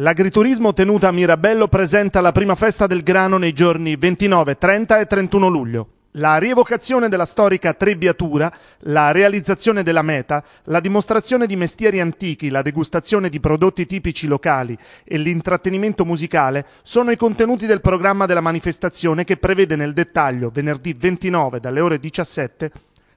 L'agriturismo tenuta a Mirabello presenta la prima festa del grano nei giorni 29, 30 e 31 luglio. La rievocazione della storica trebbiatura, la realizzazione della meta, la dimostrazione di mestieri antichi, la degustazione di prodotti tipici locali e l'intrattenimento musicale sono i contenuti del programma della manifestazione che prevede nel dettaglio, venerdì 29 dalle ore 17,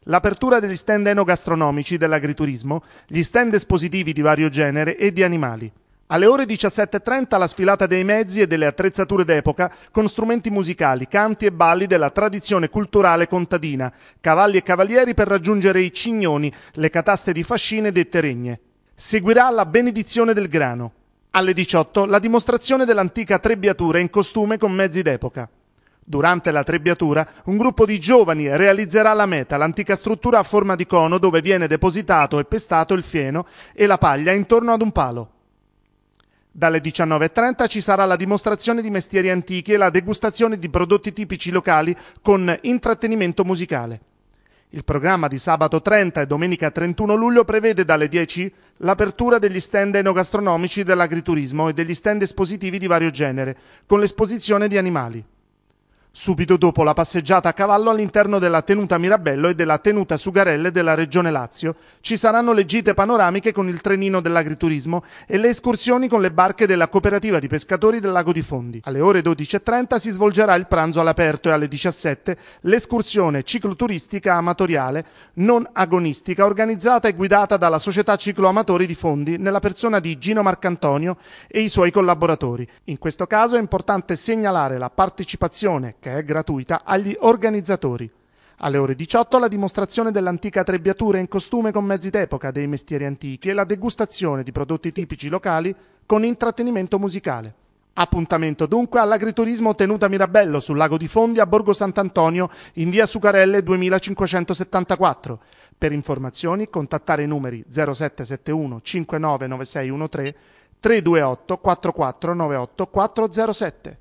l'apertura degli stand enogastronomici dell'agriturismo, gli stand espositivi di vario genere e di animali. Alle ore 17.30 la sfilata dei mezzi e delle attrezzature d'epoca con strumenti musicali, canti e balli della tradizione culturale contadina, cavalli e cavalieri per raggiungere i cignoni, le cataste di fascine dette regne. Seguirà la benedizione del grano. Alle 18 la dimostrazione dell'antica trebbiatura in costume con mezzi d'epoca. Durante la trebbiatura, un gruppo di giovani realizzerà la meta, l'antica struttura a forma di cono dove viene depositato e pestato il fieno e la paglia intorno ad un palo. Dalle 19.30 ci sarà la dimostrazione di mestieri antichi e la degustazione di prodotti tipici locali con intrattenimento musicale. Il programma di sabato 30 e domenica 31 luglio prevede dalle 10 l'apertura degli stand enogastronomici dell'agriturismo e degli stand espositivi di vario genere, con l'esposizione di animali subito dopo la passeggiata a cavallo all'interno della tenuta Mirabello e della tenuta Sugarelle della Regione Lazio. Ci saranno le gite panoramiche con il trenino dell'agriturismo e le escursioni con le barche della cooperativa di pescatori del lago di Fondi. Alle ore 12.30 si svolgerà il pranzo all'aperto e alle 17 l'escursione cicloturistica amatoriale non agonistica organizzata e guidata dalla società cicloamatori di Fondi nella persona di Gino Marcantonio e i suoi collaboratori. In questo caso è importante segnalare la partecipazione che che è gratuita, agli organizzatori. Alle ore 18 la dimostrazione dell'antica trebbiatura in costume con mezzi d'epoca dei mestieri antichi e la degustazione di prodotti tipici locali con intrattenimento musicale. Appuntamento dunque all'agriturismo tenuta Mirabello sul lago di Fondi a Borgo Sant'Antonio in via Sucarelle 2574. Per informazioni contattare i numeri 0771 599613 328 44 4498407.